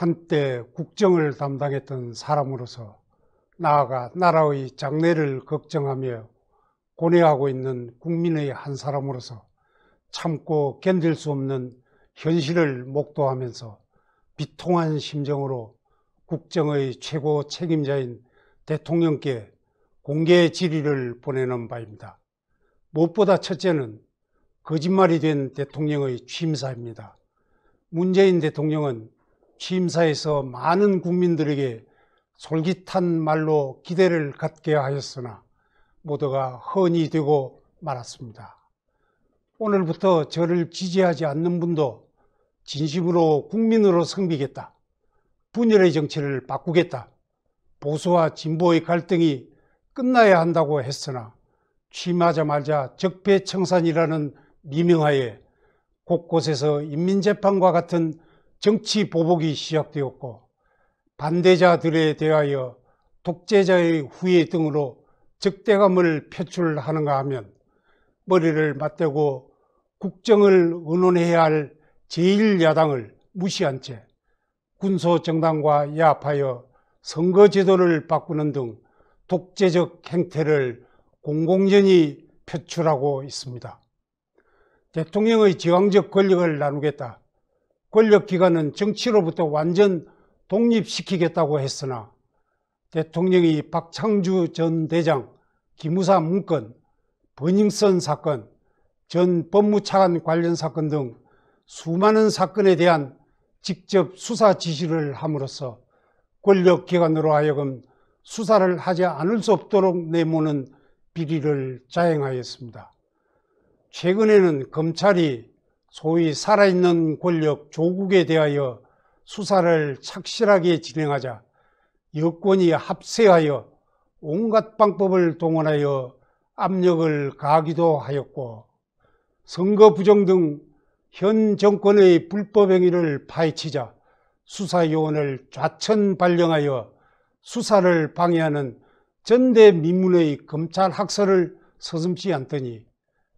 한때 국정을 담당했던 사람으로서 나아가 나라의 장래를 걱정하며 고뇌하고 있는 국민의 한 사람으로서 참고 견딜 수 없는 현실을 목도하면서 비통한 심정으로 국정의 최고 책임자인 대통령께 공개 질의를 보내는 바입니다. 무엇보다 첫째는 거짓말이 된 대통령의 취임사입니다. 문재인 대통령은 취임사에서 많은 국민들에게 솔깃한 말로 기대를 갖게 하였으나 모두가 헌이 되고 말았습니다. 오늘부터 저를 지지하지 않는 분도 진심으로 국민으로 성비겠다. 분열의 정치를 바꾸겠다. 보수와 진보의 갈등이 끝나야 한다고 했으나 취임하자마자 적폐청산이라는 미명하에 곳곳에서 인민재판과 같은 정치 보복이 시작되었고 반대자들에 대하여 독재자의 후예 등으로 적대감을 표출하는가 하면 머리를 맞대고 국정을 의논해야 할 제1야당을 무시한 채 군소정당과 야합하여 선거제도를 바꾸는 등 독재적 행태를 공공연히 표출하고 있습니다. 대통령의 지방적 권력을 나누겠다. 권력기관은 정치로부터 완전 독립시키겠다고 했으나 대통령이 박창주 전 대장 기무사 문건, 버닝썬 사건, 전 법무차관 관련 사건 등 수많은 사건에 대한 직접 수사 지시를 함으로써 권력기관으로 하여금 수사를 하지 않을 수 없도록 내모는 비리를 자행하였습니다. 최근에는 검찰이 소위 살아있는 권력 조국에 대하여 수사를 착실하게 진행하자 여권이 합세하여 온갖 방법을 동원하여 압력을 가하기도 하였고 선거 부정 등 현 정권의 불법 행위를 파헤치자 수사요원을 좌천 발령하여 수사를 방해하는 전대민문의 검찰 학설을 서슴지 않더니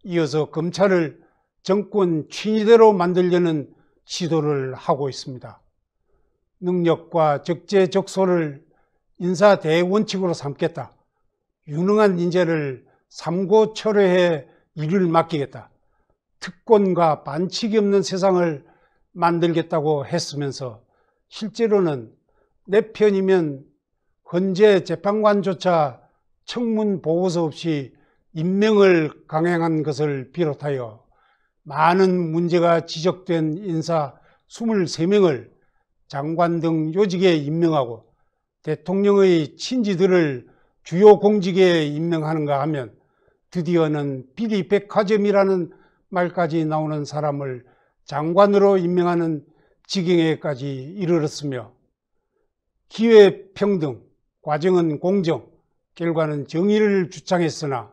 이어서 검찰을 정권 취위대로 만들려는 시도를 하고 있습니다. 능력과 적재적소를 인사 대원칙으로 삼겠다. 유능한 인재를 삼고 철회해 일을 맡기겠다. 특권과 반칙이 없는 세상을 만들겠다고 했으면서 실제로는 내 편이면 헌재 재판관조차 청문 보고서 없이 임명을 강행한 것을 비롯하여 많은 문제가 지적된 인사 23명을 장관 등 요직에 임명하고 대통령의 친지들을 주요 공직에 임명하는가 하면 드디어는 비리 백화점이라는 말까지 나오는 사람을 장관으로 임명하는 지경에까지 이르렀으며 기회 평등, 과정은 공정, 결과는 정의를 주창했으나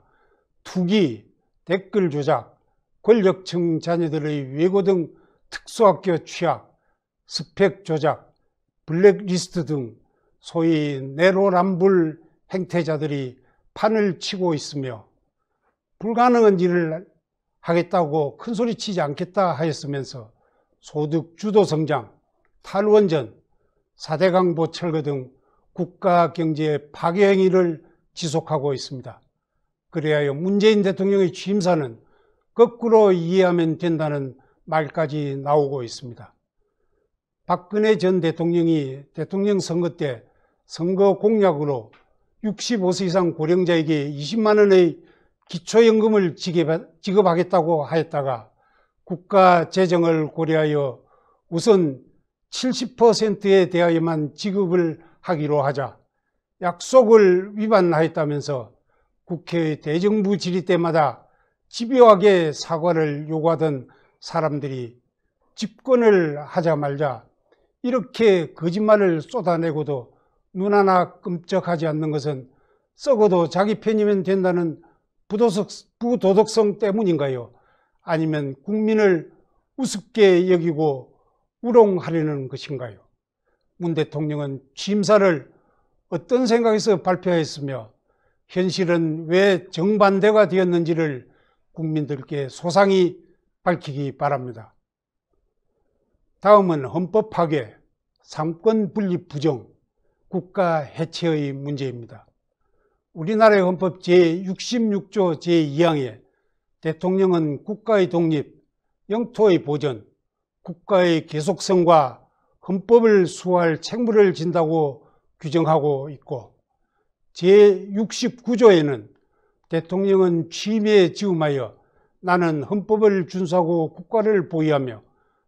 투기, 댓글 조작, 권력층 자녀들의 외고 등 특수학교 취약, 스펙 조작, 블랙리스트 등 소위 내로남불 행태자들이 판을 치고 있으며 불가능한 일을 하겠다고 큰소리치지 않겠다 하였으면서 소득 주도 성장, 탈원전, 사대강보 철거 등 국가 경제의 파괴 행위를 지속하고 있습니다. 그래야 문재인 대통령의 취임사는 거꾸로 이해하면 된다는 말까지 나오고 있습니다. 박근혜 전 대통령이 대통령 선거 때 선거 공약으로 65세 이상 고령자에게 20만 원의 기초연금을 지급하겠다고 하였다가 국가 재정을 고려하여 우선 70%에 대하여만 지급을 하기로 하자 약속을 위반하였다면서 국회 대정부 질의 때마다 집요하게 사과를 요구하던 사람들이 집권을 하자말자 이렇게 거짓말을 쏟아내고도 눈 하나 끔쩍하지 않는 것은 썩어도 자기 편이면 된다는 부도덕, 부도덕성 때문인가요? 아니면 국민을 우습게 여기고 우롱하려는 것인가요? 문 대통령은 취임사를 어떤 생각에서 발표했으며 현실은 왜 정반대가 되었는지를 국민들께 소상히 밝히기 바랍니다. 다음은 헌법 파괴, 삼권 분립 부정, 국가 해체의 문제입니다. 우리나라의 헌법 제66조 제2항에 대통령은 국가의 독립, 영토의 보전, 국가의 계속성과 헌법을 수호할 책무를 진다고 규정하고 있고 제69조에는 대통령은 취미에 지음하여 나는 헌법을 준수하고 국가를 보위하며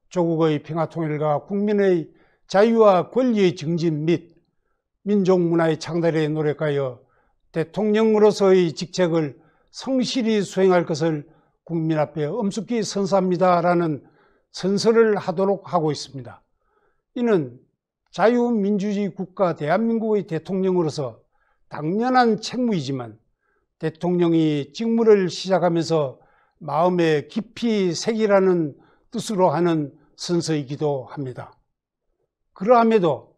조국의 평화통일과 국민의 자유와 권리의 증진 및 민족문화의 창달에 노력하여 대통령으로서의 직책을 성실히 수행할 것을 국민 앞에 엄숙히 선사합니다라는 선서를 하도록 하고 있습니다. 이는 자유민주주의 국가 대한민국의 대통령으로서 당연한 책무이지만 대통령이 직무를 시작하면서 마음에 깊이 새기라는 뜻으로 하는 순서이기도 합니다. 그러함에도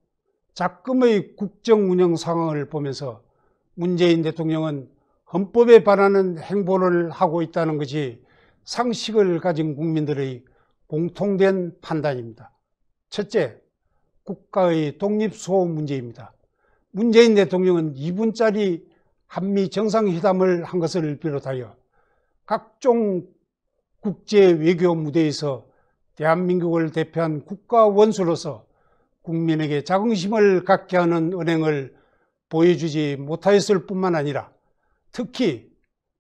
작금의 국정 운영 상황을 보면서 문재인 대통령은 헌법에 반하는 행보를 하고 있다는 것이 상식을 가진 국민들의 공통된 판단입니다. 첫째, 국가의 독립수호 문제입니다. 문재인 대통령은 2분짜리 한미 정상회담을 한 것을 비롯하여 각종 국제 외교 무대에서 대한민국을 대표한 국가 원수로서 국민에게 자긍심을 갖게 하는 은행을 보여주지 못하였을 뿐만 아니라 특히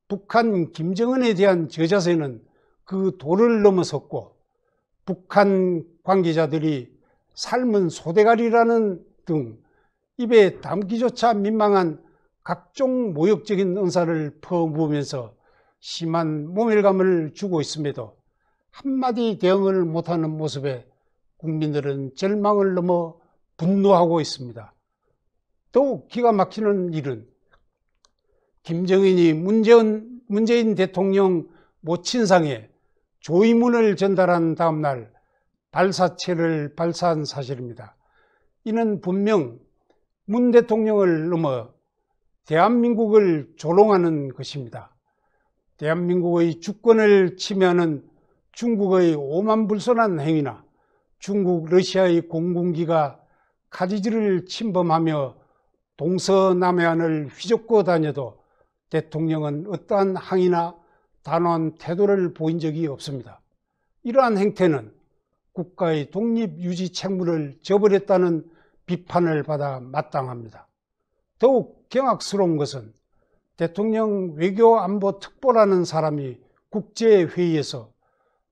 북한 김정은에 대한 저자세는 그 도를 넘어섰고 북한 관계자들이 삶은 소대가리라는 등 입에 담기조차 민망한 각종 모욕적인 은사를 퍼부으면서 심한 모멸감을 주고 있음에도 한마디 대응을 못하는 모습에 국민들은 절망을 넘어 분노하고 있습니다. 더욱 기가 막히는 일은 김정인이 문재인, 문재인 대통령 모친상에 조의문을 전달한 다음날 발사체를 발사한 사실입니다. 이는 분명 문 대통령을 넘어 대한민국을 조롱하는 것입니다. 대한민국의 주권을 침해하는 중국의 오만불선한 행위나 중국 러시아의 공군기가 카지지를 침범하며 동서남해안을 휘젓고 다녀도 대통령은 어떠한 항의나 단호한 태도를 보인 적이 없습니다. 이러한 행태는 국가의 독립 유지 책무를 저버렸다는 비판을 받아 마땅합니다. 더욱 경악스러운 것은 대통령 외교안보특보라는 사람이 국제회의에서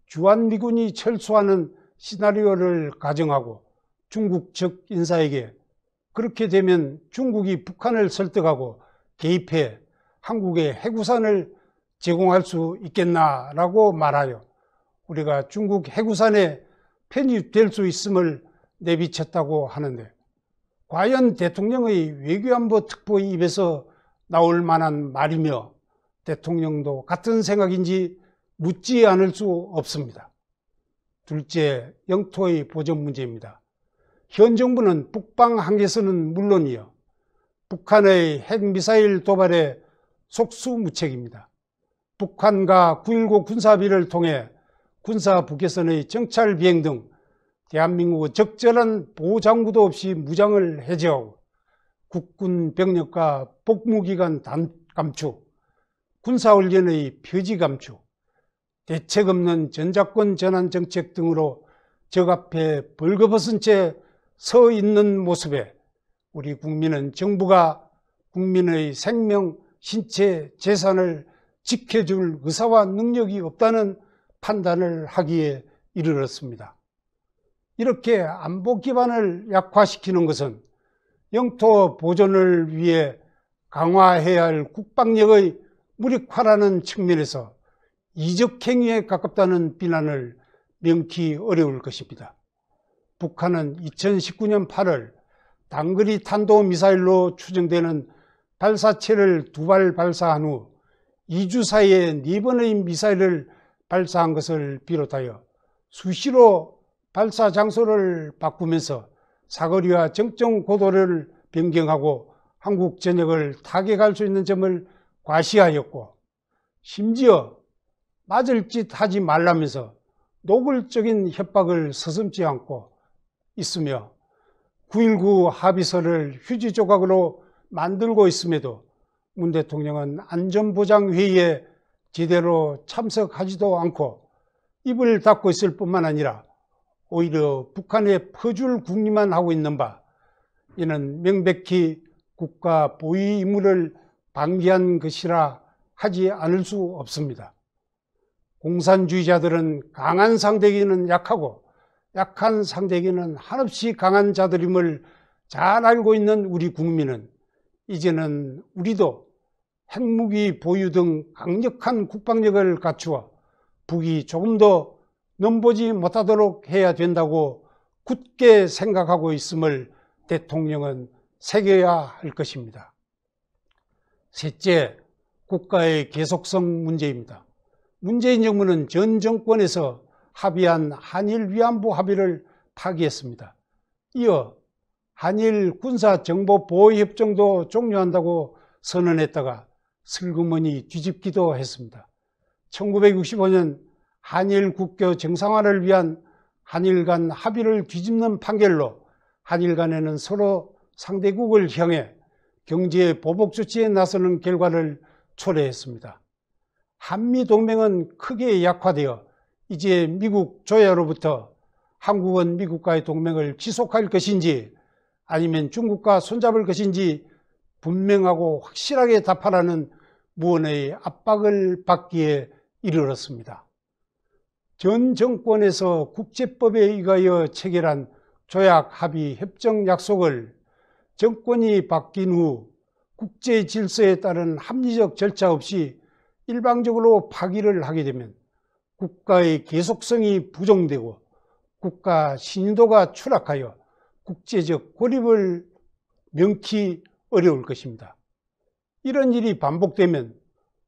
주한미군이 철수하는 시나리오를 가정하고 중국 측 인사에게 그렇게 되면 중국이 북한을 설득하고 개입해 한국의 해구산을 제공할 수 있겠나라고 말하여 우리가 중국 해구산에 편입될 수 있음을 내비쳤다고 하는데 과연 대통령의 외교안보 특보의 입에서 나올 만한 말이며 대통령도 같은 생각인지 묻지 않을 수 없습니다. 둘째, 영토의 보존 문제입니다. 현 정부는 북방 한계선은 물론이요. 북한의 핵미사일 도발에 속수무책입니다. 북한과 9.19 군사비를 통해 군사 북해선의 정찰 비행 등 대한민국 은 적절한 보장구도 호 없이 무장을 해제하고 국군 병력과 복무기간 감축, 군사훈련의 표지 감축, 대책 없는 전작권 전환 정책 등으로 적 앞에 벌거벗은 채 서 있는 모습에 우리 국민은 정부가 국민의 생명, 신체, 재산을 지켜줄 의사와 능력이 없다는 판단을 하기에 이르렀습니다. 이렇게 안보 기반을 약화시키는 것은 영토 보존을 위해 강화해야 할 국방력의 무력화라는 측면에서 이적행위에 가깝다는 비난을 명키 어려울 것입니다. 북한은 2019년 8월 단거리 탄도미사일로 추정되는 발사체를 두 발 발사한 후 2주 사이에 4번의 미사일을 발사한 것을 비롯하여 수시로 발사 장소를 바꾸면서 사거리와 정점 고도를 변경하고 한국 전역을 타격할 수 있는 점을 과시하였고 심지어 맞을 짓 하지 말라면서 노골적인 협박을 서슴지 않고 있으며 9.19 합의서를 휴지 조각으로 만들고 있음에도 문 대통령은 안전보장회의에 제대로 참석하지도 않고 입을 닫고 있을 뿐만 아니라 오히려 북한의 퍼줄 국리만 하고 있는 바 이는 명백히 국가 보위 임무를 방기한 것이라 하지 않을 수 없습니다. 공산주의자들은 강한 상대기는 약하고 약한 상대기는 한없이 강한 자들임을 잘 알고 있는 우리 국민은 이제는 우리도 핵무기 보유 등 강력한 국방력을 갖추어 북이 조금 더 넘보지 못하도록 해야 된다고 굳게 생각하고 있음을 대통령은 새겨야 할 것입니다. 셋째, 국가의 계속성 문제입니다. 문재인 정부는 전 정권에서 합의한 한일 위안부 합의를 파기했습니다. 이어 한일 군사정보보호협정도 종료한다고 선언했다가 슬그머니 뒤집기도 했습니다. 1965년 한일 국교 정상화를 위한 한일 간 합의를 뒤집는 판결로 한일 간에는 서로 상대국을 향해 경제 보복 조치에 나서는 결과를 초래했습니다. 한미 동맹은 크게 약화되어 이제 미국 조야로부터 한국은 미국과의 동맹을 지속할 것인지 아니면 중국과 손잡을 것인지 분명하고 확실하게 답하라는 무언의 압박을 받기에 이르렀습니다. 전 정권에서 국제법에 의하여 체결한 조약 합의 협정 약속을 정권이 바뀐 후 국제 질서에 따른 합리적 절차 없이 일방적으로 파기를 하게 되면 국가의 계속성이 부정되고 국가 신도가 추락하여 국제적 고립을 명키 어려울 것입니다. 이런 일이 반복되면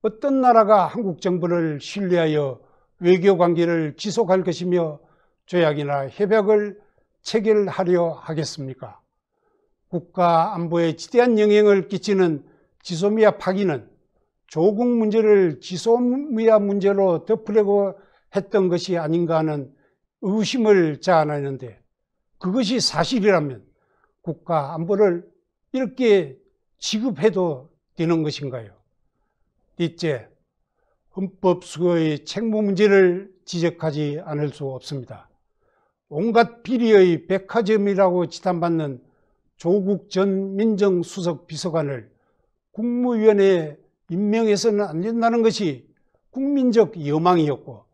어떤 나라가 한국 정부를 신뢰하여 외교 관계를 지속할 것이며 조약이나 협약을 체결하려 하겠습니까? 국가 안보에 지대한 영향을 끼치는 지소미아 파기는 조국 문제를 지소미아 문제로 덮으려고 했던 것이 아닌가 하는 의심을 자아내는데 그것이 사실이라면 국가 안보를 이렇게 지급해도 되는 것인가요? 넷째, 헌법 수거의 책무 문제를 지적하지 않을 수 없습니다. 온갖 비리의 백화점이라고 지탄받는 조국 전 민정수석 비서관을 국무위원회에 임명해서는 안 된다는 것이 국민적 여망이었고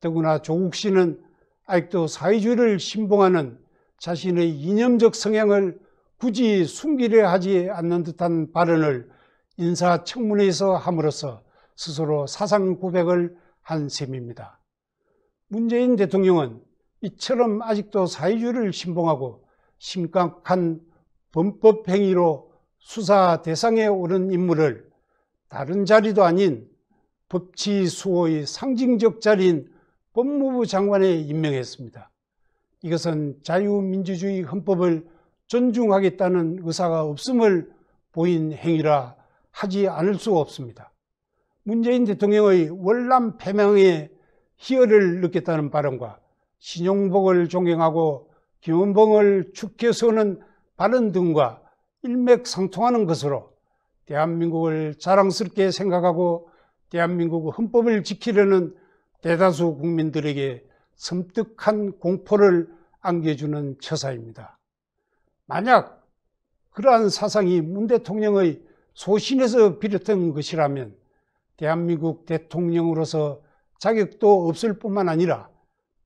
더구나 조국 씨는 아직도 사회주의를 신봉하는 자신의 이념적 성향을 굳이 숨기려 하지 않는 듯한 발언을 인사청문회에서 함으로써 스스로 사상 고백을 한 셈입니다. 문재인 대통령은 이처럼 아직도 사회주의를 신봉하고 심각한 범법행위로 수사 대상에 오른 인물을 다른 자리도 아닌 법치수호의 상징적 자리인 법무부 장관에 임명했습니다. 이것은 자유민주주의 헌법을 존중하겠다는 의사가 없음을 보인 행위라 하지 않을 수 없습니다. 문재인 대통령의 월남 패명의 희열을 느꼈다는 발언과 신용복을 존경하고 김은봉을 축해 서는 발언 등과 일맥상통하는 것으로 대한민국을 자랑스럽게 생각하고 대한민국 헌법을 지키려는 대다수 국민들에게 섬뜩한 공포를 안겨주는 처사입니다. 만약 그러한 사상이 문 대통령의 소신에서 비롯된 것이라면 대한민국 대통령으로서 자격도 없을 뿐만 아니라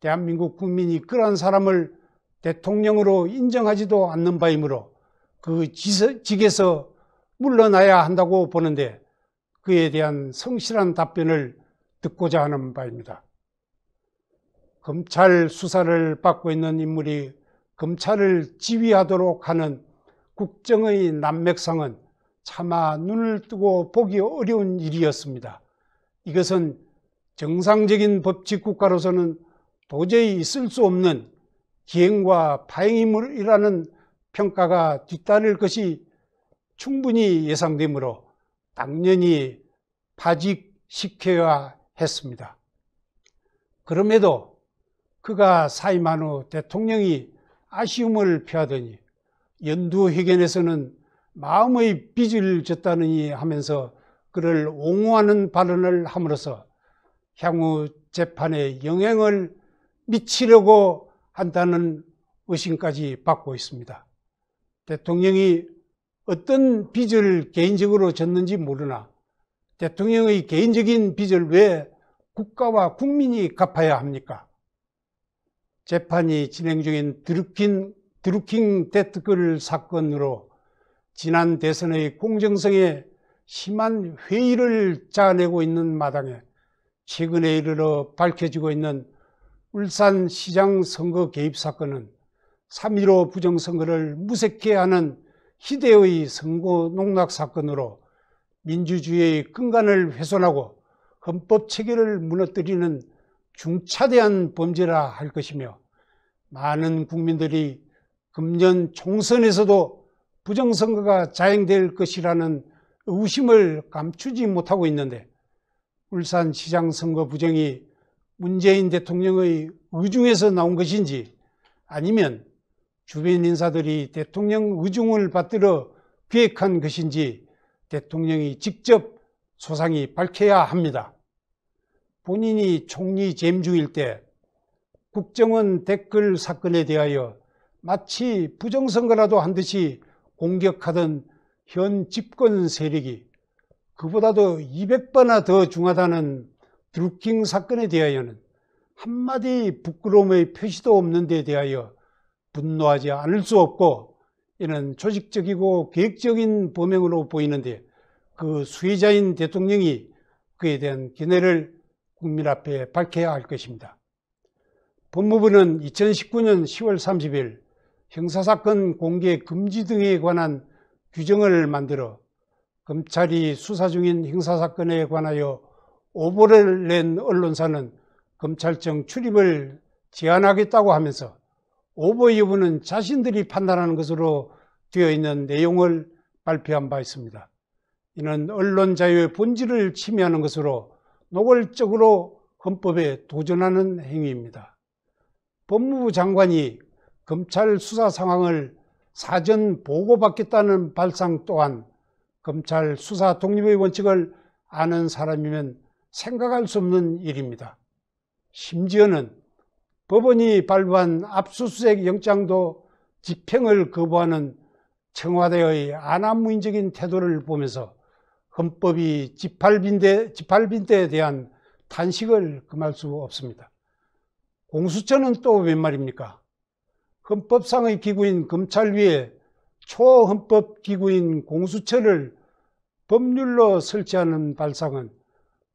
대한민국 국민이 그러한 사람을 대통령으로 인정하지도 않는 바이므로 그 직에서 물러나야 한다고 보는데 그에 대한 성실한 답변을 듣고자 하는 바입니다. 검찰 수사를 받고 있는 인물이 검찰을 지휘하도록 하는 국정의 난맥상은 차마 눈을 뜨고 보기 어려운 일이었습니다. 이것은 정상적인 법칙 국가로서는 도저히 있을 수 없는 기행과 파행임이라는 평가가 뒤따를 것이 충분히 예상되므로 당연히 파직시켜야 했습니다. 그럼에도 그가 사임한 후 대통령이 아쉬움을 표하더니 연두회견에서는 마음의 빚을 졌다느니 하면서 그를 옹호하는 발언을 함으로써 향후 재판에 영향을 미치려고 한다는 의심까지 받고 있습니다. 대통령이 어떤 빚을 개인적으로 졌는지 모르나 대통령의 개인적인 빚을 왜 국가와 국민이 갚아야 합니까? 재판이 진행 중인 드루킹, 드루킹 데트글 사건으로 지난 대선의 공정성에 심한 회의를 짜내고 있는 마당에 최근에 이르러 밝혀지고 있는 울산시장 선거 개입 사건은 3.15 부정선거를 무색케 하는 희대의 선거 농락 사건으로 민주주의의 근간을 훼손하고 헌법 체계를 무너뜨리는 중차대한 범죄라 할 것이며 많은 국민들이 금년 총선에서도 부정선거가 자행될 것이라는 의심을 감추지 못하고 있는데 울산시장 선거 부정이 문재인 대통령의 의중에서 나온 것인지 아니면 주변 인사들이 대통령 의중을 받들어 기획한 것인지 대통령이 직접 소상히 밝혀야 합니다. 본인이 총리 재임 중일 때 국정원 댓글 사건에 대하여 마치 부정선거라도 한 듯이 공격하던 현 집권 세력이 그보다도 200배나 더 중하다는 드루킹 사건에 대하여는 한마디 부끄러움의 표시도 없는 데 대하여 분노하지 않을 수 없고 이는 조직적이고 계획적인 범행으로 보이는데 그 수혜자인 대통령이 그에 대한 견해를 국민 앞에 밝혀야 할 것입니다. 법무부는 2019년 10월 30일 형사사건 공개 금지 등에 관한 규정을 만들어 검찰이 수사 중인 형사사건에 관하여 오보를 낸 언론사는 검찰청 출입을 제한하겠다고 하면서 오보 여부는 자신들이 판단하는 것으로 되어 있는 내용을 발표한 바 있습니다. 이는 언론 자유의 본질을 침해하는 것으로 노골적으로 헌법에 도전하는 행위입니다. 법무부 장관이 검찰 수사 상황을 사전 보고받겠다는 발상 또한 검찰 수사 독립의 원칙을 아는 사람이면 생각할 수 없는 일입니다. 심지어는 법원이 발부한 압수수색 영장도 집행을 거부하는 청와대의 안합무인적인 태도를 보면서 헌법이 집팔빈대, 집팔빈대에 대한 탄식을 금할 수 없습니다. 공수처는 또 웬 말입니까? 헌법상의 기구인 검찰 위에 초헌법 기구인 공수처를 법률로 설치하는 발상은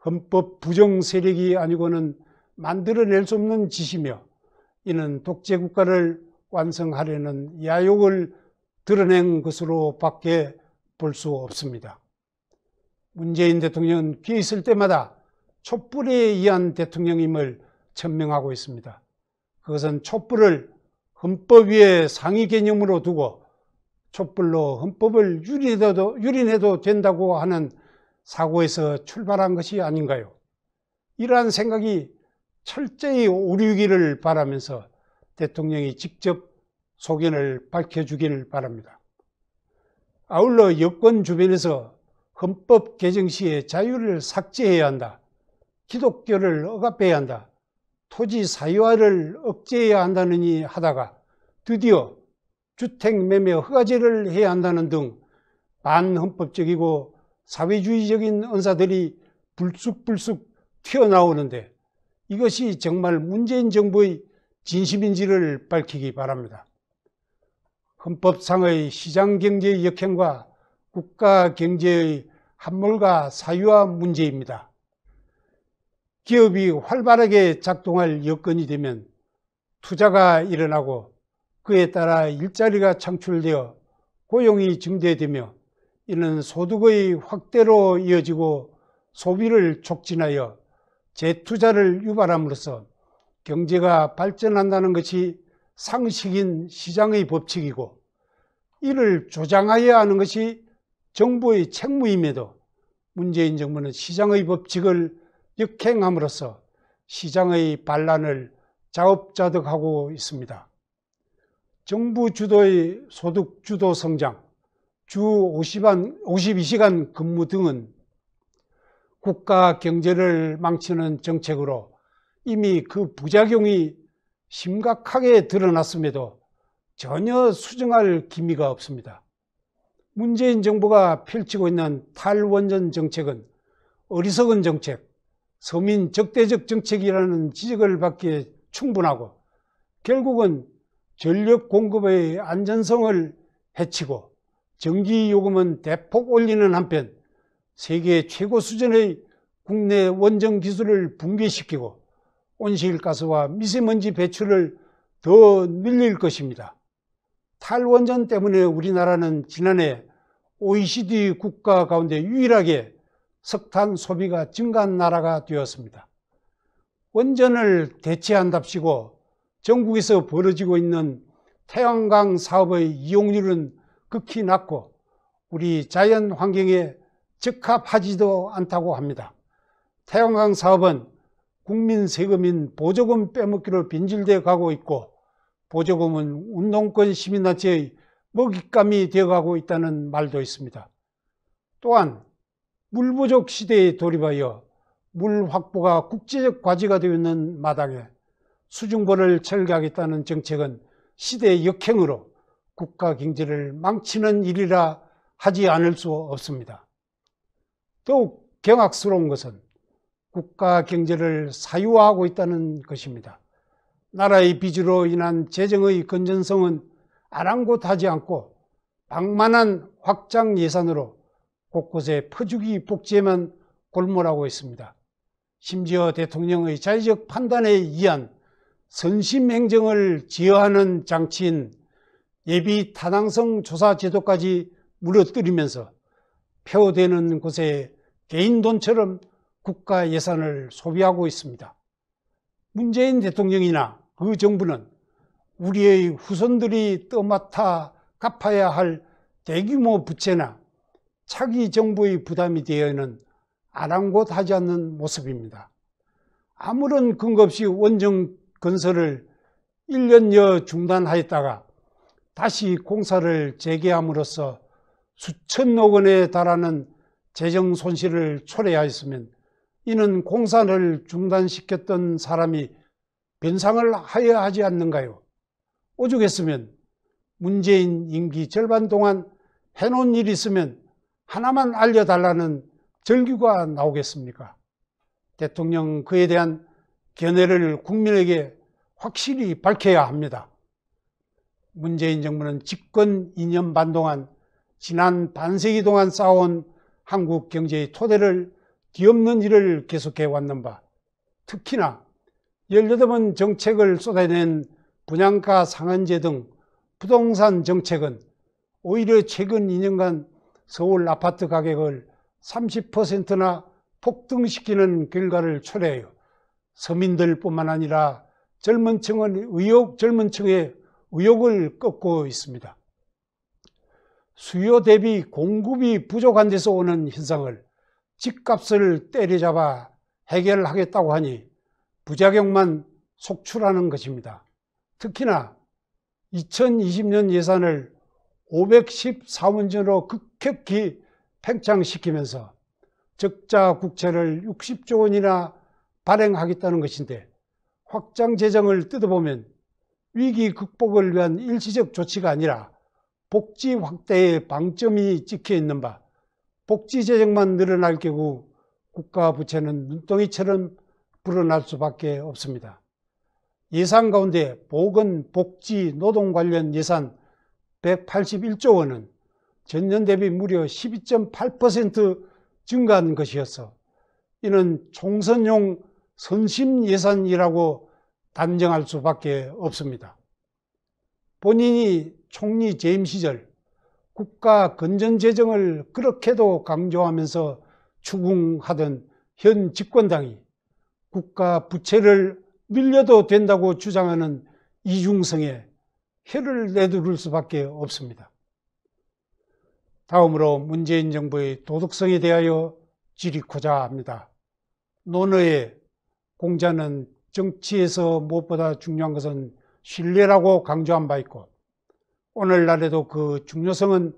헌법 부정 세력이 아니고는 만들어낼 수 없는 짓이며 이는 독재국가를 완성하려는 야욕을 드러낸 것으로 밖에 볼 수 없습니다. 문재인 대통령은 귀에 있을 때마다 촛불에 의한 대통령임을 천명하고 있습니다. 그것은 촛불을 헌법 위에 상위 개념으로 두고 촛불로 헌법을 유린해도, 유린해도 된다고 하는 사고에서 출발한 것이 아닌가요? 이러한 생각이 철저히 오류기를 바라면서 대통령이 직접 소견을 밝혀주기를 바랍니다. 아울러 여권 주변에서 헌법 개정 시에 자유를 삭제해야 한다. 기독교를 억압해야 한다. 토지 사유화를 억제해야 한다느니 하다가 드디어 주택 매매 허가제를 해야 한다는 등 반헌법적이고 사회주의적인 언사들이 불쑥불쑥 튀어나오는데 이것이 정말 문재인 정부의 진심인지를 밝히기 바랍니다. 헌법상의 시장경제의 역행과 국가경제의 함몰과 사유화 문제입니다. 기업이 활발하게 작동할 여건이 되면 투자가 일어나고 그에 따라 일자리가 창출되어 고용이 증대되며 이는 소득의 확대로 이어지고 소비를 촉진하여 재투자를 유발함으로써 경제가 발전한다는 것이 상식인 시장의 법칙이고 이를 조장하여야 하는 것이 정부의 책무임에도 문재인 정부는 시장의 법칙을 역행함으로써 시장의 반란을 자업자득하고 있습니다. 정부 주도의 소득 주도 성장, 주 50안, 52시간 근무 등은 국가 경제를 망치는 정책으로 이미 그 부작용이 심각하게 드러났음에도 전혀 수정할 기미가 없습니다. 문재인 정부가 펼치고 있는 탈원전 정책은 어리석은 정책, 서민 적대적 정책이라는 지적을 받기에 충분하고 결국은 전력 공급의 안전성을 해치고 전기 요금은 대폭 올리는 한편 세계 최고 수준의 국내 원전 기술을 붕괴시키고 온실가스와 미세먼지 배출을 더 늘릴 것입니다. 탈원전 때문에 우리나라는 지난해 OECD 국가 가운데 유일하게 석탄 소비가 증가한 나라가 되었습니다. 원전을 대체한답시고 전국에서 벌어지고 있는 태양광 사업의 이용률은 극히 낮고 우리 자연 환경에 적합하지도 않다고 합니다. 태양광 사업은 국민 세금인 보조금 빼먹기로 빈질되어 가고 있고 보조금은 운동권 시민단체의 먹잇감이 되어가고 있다는 말도 있습니다. 또한 물 부족 시대에 돌입하여 물 확보가 국제적 과제가 되어 있는 마당에 수중보을 철거하겠다는 정책은 시대의 역행으로 국가 경제를 망치는 일이라 하지 않을 수 없습니다. 더욱 경악스러운 것은 국가 경제를 사유화하고 있다는 것입니다. 나라의 빚으로 인한 재정의 건전성은 아랑곳하지 않고 방만한 확장 예산으로 곳곳에 퍼주기 복제만 골몰하고 있습니다. 심지어 대통령의 자의적 판단에 의한 선심 행정을 지어하는 장치인 예비 타당성 조사 제도까지 무너뜨리면서 표되는 곳에 개인 돈처럼 국가 예산을 소비하고 있습니다. 문재인 대통령이나 그 정부는 우리의 후손들이 떠맡아 갚아야 할 대규모 부채나 차기 정부의 부담이 되어는 있 아랑곳하지 않는 모습입니다. 아무런 근거 없이 원정 건설을 1년여 중단하였다가 다시 공사를 재개함으로써 수천억 원에 달하는 재정 손실을 초래하였으면 이는 공사를 중단시켰던 사람이 변상을 하여 하지 않는가요? 오죽했으면 문재인 임기 절반 동안 해놓은 일이 있으면 하나만 알려달라는 절규가 나오겠습니까? 대통령 그에 대한 견해를 국민에게 확실히 밝혀야 합니다. 문재인 정부는 집권 2년 반 동안 지난 반세기 동안 쌓아온 한국 경제의 토대를 뒤엎는 일을 계속해 왔는 바 특히나 18번 정책을 쏟아낸 분양가 상한제 등 부동산 정책은 오히려 최근 2년간 서울 아파트 가격을 30%나 폭등시키는 결과를 초래해요. 서민들뿐만 아니라 젊은 층은 의욕, 젊은 층의 의욕을 꺾고 있습니다. 수요 대비 공급이 부족한 데서 오는 현상을 집값을 때려잡아 해결하겠다고 하니 부작용만 속출하는 것입니다. 특히나 2020년 예산을 514원전으로 급격히 팽창시키면서 적자 국채를 60조 원이나 발행하겠다는 것인데 확장 재정을 뜯어보면 위기 극복을 위한 일시적 조치가 아니라 복지 확대의 방점이 찍혀 있는 바 복지 재정만 늘어날 경우 국가 부채는 눈덩이처럼 불어날 수밖에 없습니다. 예산 가운데 보건, 복지, 노동 관련 예산 181조 원은 전년 대비 무려 12.8% 증가한 것이어서 이는 총선용 선심 예산이라고 단정할 수밖에 없습니다. 본인이 총리 재임 시절 국가 건전 재정을 그렇게도 강조하면서 추궁하던 현 집권당이 국가 부채를 밀려도 된다고 주장하는 이중성에 혀를 내두를 수밖에 없습니다. 다음으로 문재인 정부의 도덕성에 대하여 지리코자 합니다. 논어의 공자는 정치에서 무엇보다 중요한 것은 신뢰라고 강조한 바 있고 오늘날에도 그 중요성은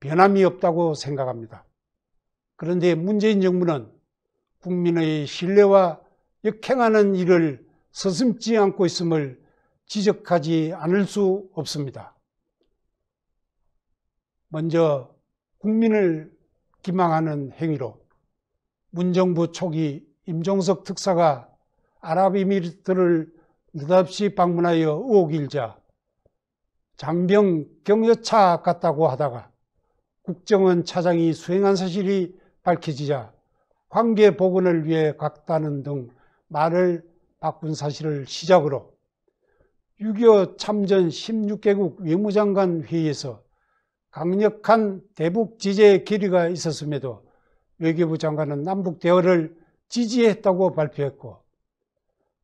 변함이 없다고 생각합니다. 그런데 문재인 정부는 국민의 신뢰와 역행하는 일을 서슴지 않고 있음을 지적하지 않을 수 없습니다. 먼저 국민을 기망하는 행위로 문정부 초기 임종석 특사가 아랍에미리트를 느닷없이 방문하여 의혹 일자 장병 경여차 같다고 하다가 국정원 차장이 수행한 사실이 밝혀지자 관계 복원을 위해 갔다는 등 말을 바꾼 사실을 시작으로 6.25 참전 16개국 외무장관 회의에서 강력한 대북 지지의 결의가 있었음에도 외교부 장관은 남북 대화를 지지했다고 발표했고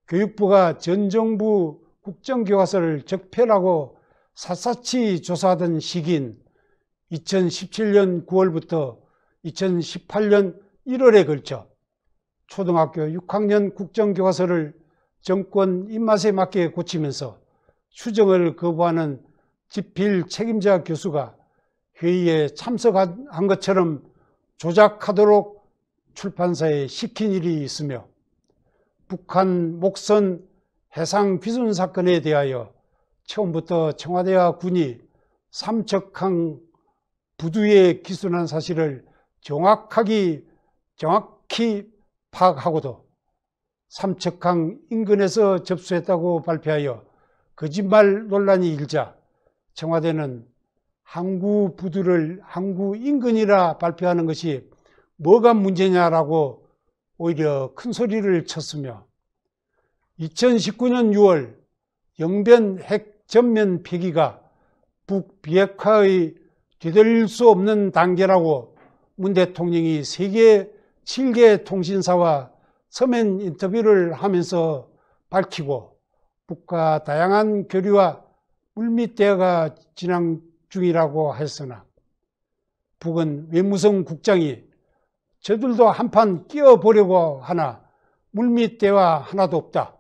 교육부가 전 정부 국정교과서를 적폐라고 샅샅이 조사하던 시기인 2017년 9월부터 2018년 1월에 걸쳐 초등학교 6학년 국정교과서를 정권 입맛에 맞게 고치면서 수정을 거부하는 지필 책임자 교수가 회의에 참석한 것처럼 조작하도록 출판사에 시킨 일이 있으며 북한 목선 해상 비순 사건에 대하여 처음부터 청와대와 군이 삼척항 부두에 기순한 사실을 정확하게 정확히 파악하고도 삼척항 인근에서 접수했다고 발표하여 거짓말 논란이 일자 청와대는 항구 부두를 항구 인근이라 발표하는 것이 뭐가 문제냐라고 오히려 큰 소리를 쳤으며 2019년 6월 영변 핵 전면 폐기가 북비핵화의 뒤돌릴수 없는 단계라고 문 대통령이 세계 7개 통신사와 서면 인터뷰를 하면서 밝히고 북과 다양한 교류와 물밑대화가 진행 중이라고 했으나 북은 외무성 국장이 저들도 한판 끼어보려고 하나 물밑 대화 하나도 없다.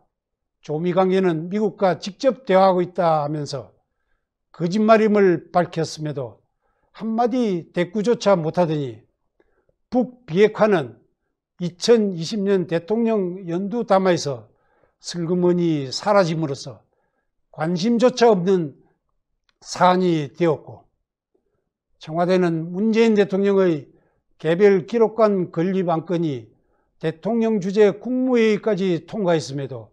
조미관계는 미국과 직접 대화하고 있다 하면서 거짓말임을 밝혔음에도 한마디 대꾸조차 못하더니 북 비핵화는 2020년 대통령 연두 담화에서 슬그머니 사라짐으로써 관심조차 없는 사안이 되었고 청와대는 문재인 대통령의 개별 기록관 건립 안건이 대통령 주재 국무회의까지 통과했음에도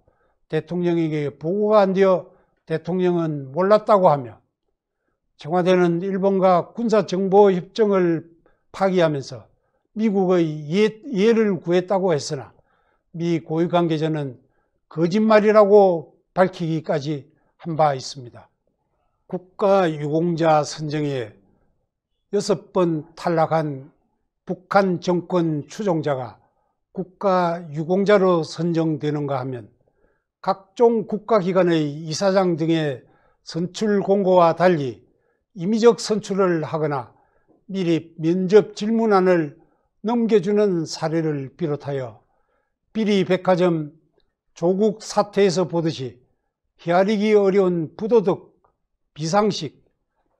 대통령에게 보고가 안 되어 대통령은 몰랐다고 하며 청와대는 일본과 군사정보협정을 파기하면서 미국의 이해를 구했다고 했으나 미 고위 관계자는 거짓말이라고 밝히기까지 한 바 있습니다. 국가 유공자 선정에 여섯 번 탈락한 북한 정권 추종자가 국가 유공자로 선정되는가 하면 각종 국가기관의 이사장 등의 선출 공고와 달리 임의적 선출을 하거나 미리 면접 질문안을 넘겨주는 사례를 비롯하여 비리 백화점 조국 사태에서 보듯이 헤아리기 어려운 부도덕, 비상식,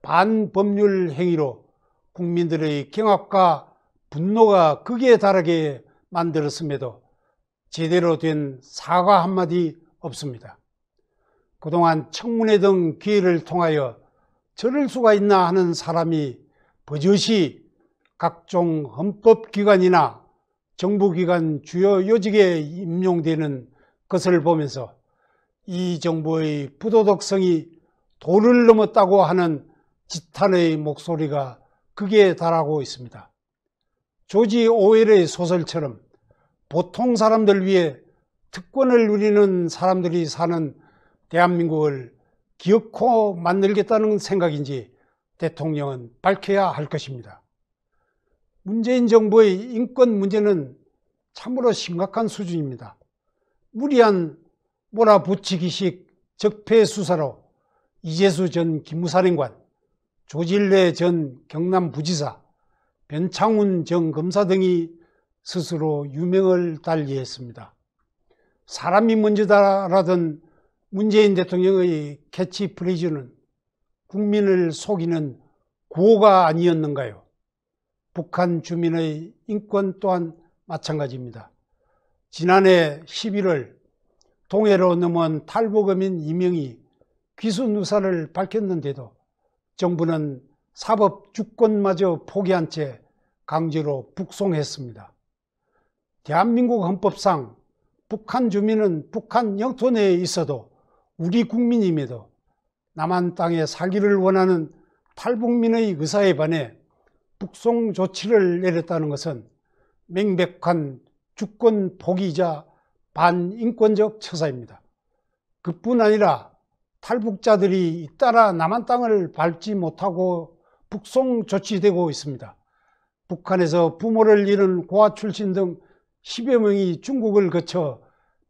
반법률 행위로 국민들의 경악과 분노가 극에 달하게 만들었음에도 제대로 된 사과 한마디 없습니다. 그동안 청문회 등 기회를 통하여 저럴 수가 있나 하는 사람이 버젓이 각종 헌법기관이나 정부기관 주요 요직에 임용되는 것을 보면서 이 정부의 부도덕성이 도를 넘었다고 하는 지탄의 목소리가 극에 달하고 있습니다. 조지 오웰의 소설처럼 보통 사람들 위해 특권을 누리는 사람들이 사는 대한민국을 기어코 만들겠다는 생각인지 대통령은 밝혀야 할 것입니다. 문재인 정부의 인권 문제는 참으로 심각한 수준입니다. 무리한 몰아붙이기식 적폐수사로 이재수 전 기무사령관, 조진래전 경남부지사, 변창훈 전 검사 등이 스스로 유명을 달리했습니다. 사람이 먼저다라던 문재인 대통령의 캐치프레이즈는 국민을 속이는 구호가 아니었는가요? 북한 주민의 인권 또한 마찬가지입니다. 지난해 11월 동해로 넘은 탈북어민 이명이 귀순 의사를 밝혔는데도 정부는 사법 주권마저 포기한 채 강제로 북송했습니다. 대한민국 헌법상 북한 주민은 북한 영토 내에 있어도 우리 국민임에도 남한 땅에 살기를 원하는 탈북민의 의사에 반해 북송 조치를 내렸다는 것은 명백한 주권 포기자 반인권적 처사입니다. 그뿐 아니라 탈북자들이 잇따라 남한 땅을 밟지 못하고 북송 조치되고 있습니다. 북한에서 부모를 잃은 고아 출신 등 10여 명이 중국을 거쳐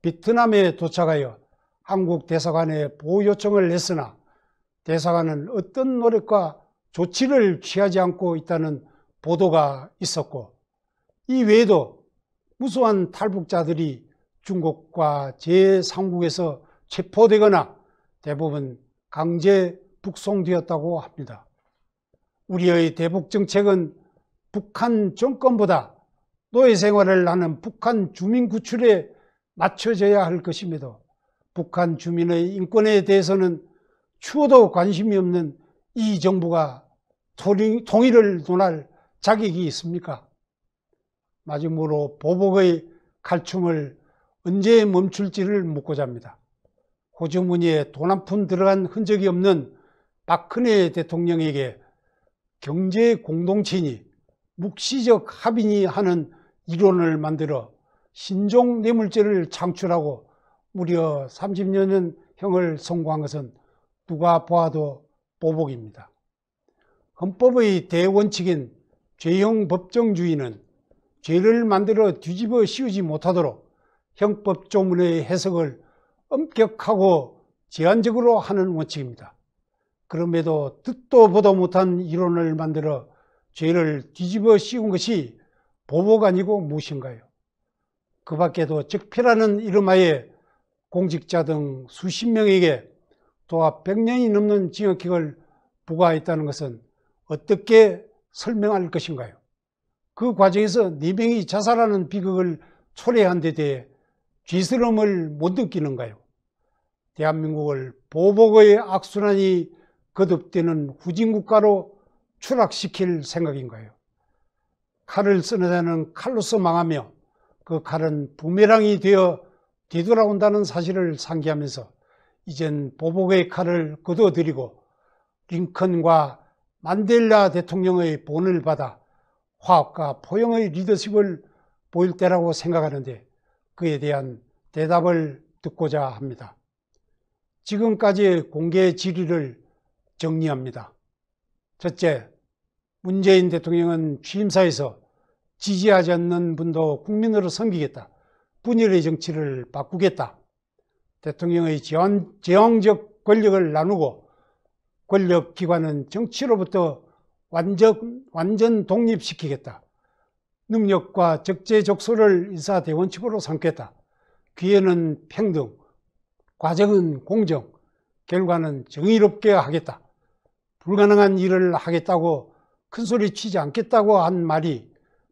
베트남에 도착하여 한국 대사관에 보호 요청을 했으나 대사관은 어떤 노력과 조치를 취하지 않고 있다는 보도가 있었고 이 외에도 무수한 탈북자들이 중국과 제3국에서 체포되거나 대부분 강제 북송되었다고 합니다. 우리의 대북 정책은 북한 정권보다 노예 생활을 하는 북한 주민 구출에 맞춰져야 할 것입니다. 북한 주민의 인권에 대해서는 추호도 관심이 없는 이 정부가 통일을 논할 자격이 있습니까? 마지막으로 보복의 갈춤을 언제 멈출지를 묻고자 합니다. 호주문니에돈 한 푼 들어간 흔적이 없는 박근혜 대통령에게 경제 공동체니 묵시적 합인이 하는 이론을 만들어 신종 뇌물죄를 창출하고 무려 30년 형을 선고한 것은 누가 보아도 보복입니다. 헌법의 대원칙인 죄형 법정주의는 죄를 만들어 뒤집어 씌우지 못하도록 형법 조문의 해석을 엄격하고 제한적으로 하는 원칙입니다. 그럼에도 듣도 보도 못한 이론을 만들어 죄를 뒤집어 씌운 것이 보복 아니고 무엇인가요? 그 밖에도 적폐라는 이름하에 공직자 등 수십 명에게 도합 100년이 넘는 징역형을 부과했다는 것은 어떻게 설명할 것인가요? 그 과정에서 네명이 자살하는 비극을 초래한 데 대해 쥐스름을 못 느끼는가요? 대한민국을 보복의 악순환이 거듭되는 후진국가로 추락시킬 생각인가요? 칼을 쓰는 자는 칼로서 망하며 그 칼은 부메랑이 되어 뒤돌아온다는 사실을 상기하면서 이젠 보복의 칼을 거둬들이고 링컨과 만델라 대통령의 본을 받아 화합과 포용의 리더십을 보일 때라고 생각하는데 그에 대한 대답을 듣고자 합니다. 지금까지의 공개 질의를 정리합니다. 첫째, 문재인 대통령은 취임사에서 지지하지 않는 분도 국민으로 섬기겠다. 분열의 정치를 바꾸겠다. 대통령의 제왕적 권력을 나누고 권력기관은 정치로부터 완전, 완전 독립시키겠다. 능력과 적재적소를 인사 대원칙으로 삼겠다. 귀에는 평등, 과정은 공정, 결과는 정의롭게 하겠다. 불가능한 일을 하겠다고 큰소리 치지 않겠다고 한 말이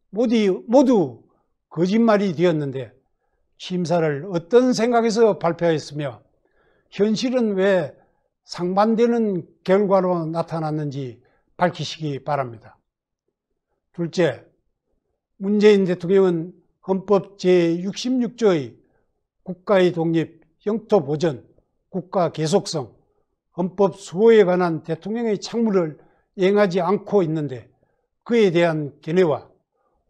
모두, 모두 거짓말이 되었는데 심사를 어떤 생각에서 발표했으며 현실은 왜 상반되는 결과로 나타났는지 밝히시기 바랍니다. 둘째, 문재인 대통령은 헌법 제66조의 국가의 독립, 영토 보전, 국가 계속성, 헌법 수호에 관한 대통령의 창문을 이행하지 않고 있는데 그에 대한 견해와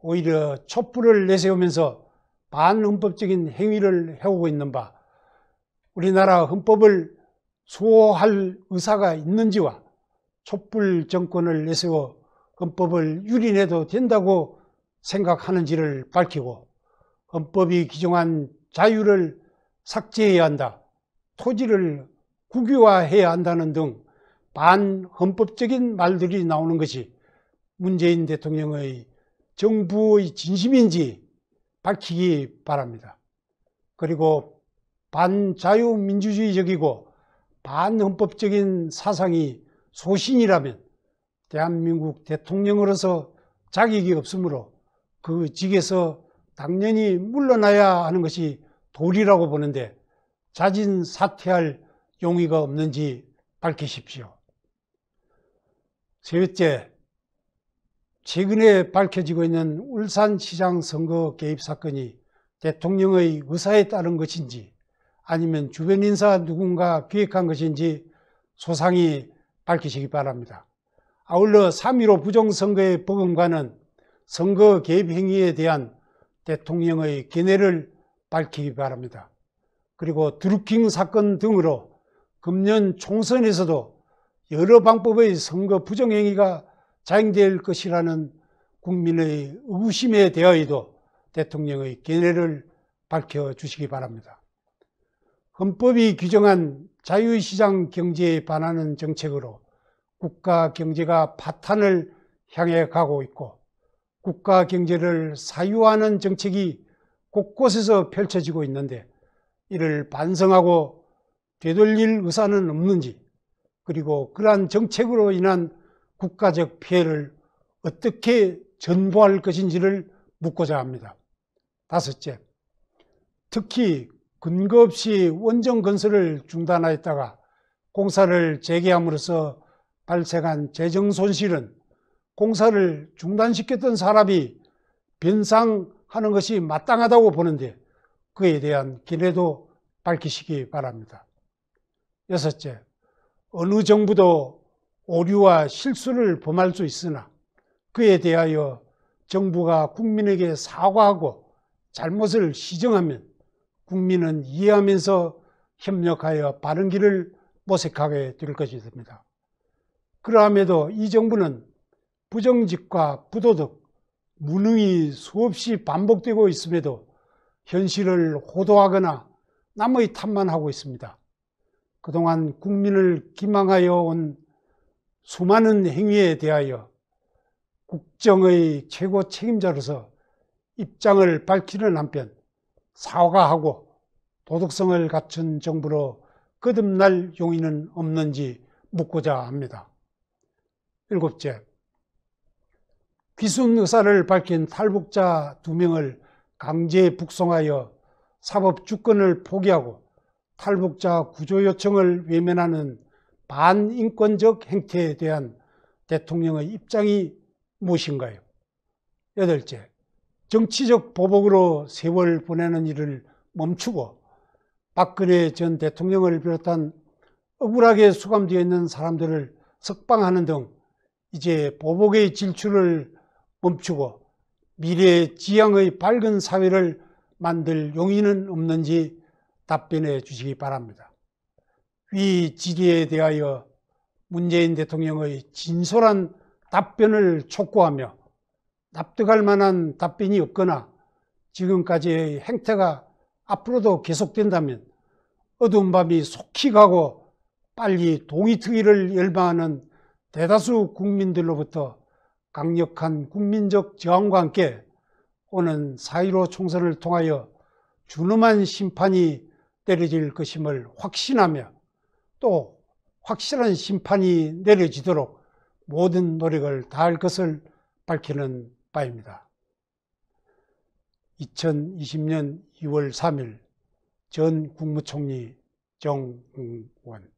오히려 촛불을 내세우면서 반헌법적인 행위를 해오고 있는 바 우리나라 헌법을 수호할 의사가 있는지와 촛불 정권을 내세워 헌법을 유린해도 된다고 생각하는지를 밝히고 헌법이 규정한 자유를 삭제해야 한다, 토지를 국유화해야 한다는 등 반헌법적인 말들이 나오는 것이 문재인 대통령의 정부의 진심인지 밝히기 바랍니다. 그리고 반자유민주주의적이고 반헌법적인 사상이 소신이라면 대한민국 대통령으로서 자격이 없으므로 그 직에서 당연히 물러나야 하는 것이 도리라고 보는데 자진 사퇴할 용의가 없는지 밝히십시오. 셋째, 최근에 밝혀지고 있는 울산시장 선거 개입 사건이 대통령의 의사에 따른 것인지 아니면 주변 인사 누군가 기획한 것인지 소상히 밝히시기 바랍니다. 아울러 3.15 부정선거의 복음과는 선거 개입 행위에 대한 대통령의 견해를 밝히기 바랍니다. 그리고 드루킹 사건 등으로 금년 총선에서도 여러 방법의 선거 부정 행위가 자행될 것이라는 국민의 의구심에 대하여도 대통령의 견해를 밝혀 주시기 바랍니다. 헌법이 규정한 자유시장 경제에 반하는 정책으로 국가 경제가 파탄을 향해 가고 있고 국가 경제를 사유하는 정책이 곳곳에서 펼쳐지고 있는데 이를 반성하고 되돌릴 의사는 없는지 그리고 그러한 정책으로 인한 국가적 피해를 어떻게 전보할 것인지를 묻고자 합니다. 다섯째, 특히 근거 없이 원정 건설을 중단하였다가 공사를 재개함으로써 발생한 재정 손실은 공사를 중단시켰던 사람이 변상하는 것이 마땅하다고 보는데 그에 대한 기대도 밝히시기 바랍니다. 여섯째, 어느 정부도 오류와 실수를 범할 수 있으나 그에 대하여 정부가 국민에게 사과하고 잘못을 시정하면 국민은 이해하면서 협력하여 바른 길을 모색하게 될 것입니다. 그러함에도 이 정부는 부정직과 부도덕, 무능이 수없이 반복되고 있음에도 현실을 호도하거나 남의 탓만 하고 있습니다. 그동안 국민을 기망하여 온 수많은 행위에 대하여 국정의 최고 책임자로서 입장을 밝히는 한편 사과하고 도덕성을 갖춘 정부로 거듭날 용의는 없는지 묻고자 합니다. 일곱째, 귀순 의사를 밝힌 탈북자 두 명을 강제 북송하여 사법 주권을 포기하고 탈북자 구조 요청을 외면하는 반인권적 행태에 대한 대통령의 입장이 무엇인가요? 여덟째, 정치적 보복으로 세월 보내는 일을 멈추고 박근혜 전 대통령을 비롯한 억울하게 수감되어 있는 사람들을 석방하는 등 이제 보복의 질출을 멈추고 미래 지향의 밝은 사회를 만들 용의는 없는지 답변해 주시기 바랍니다. 위 질의에 대하여 문재인 대통령의 진솔한 답변을 촉구하며 납득할 만한 답변이 없거나 지금까지의 행태가 앞으로도 계속된다면 어두운 밤이 속히 가고 빨리 동의특위를 열망하는 대다수 국민들로부터 강력한 국민적 저항과 함께 오는 4.15 총선을 통하여 준엄한 심판이 내려질 것임을 확신하며 또 확실한 심판이 내려지도록 모든 노력을 다할 것을 밝히는 바입니다. 2020년 2월 3일 전 국무총리 정웅원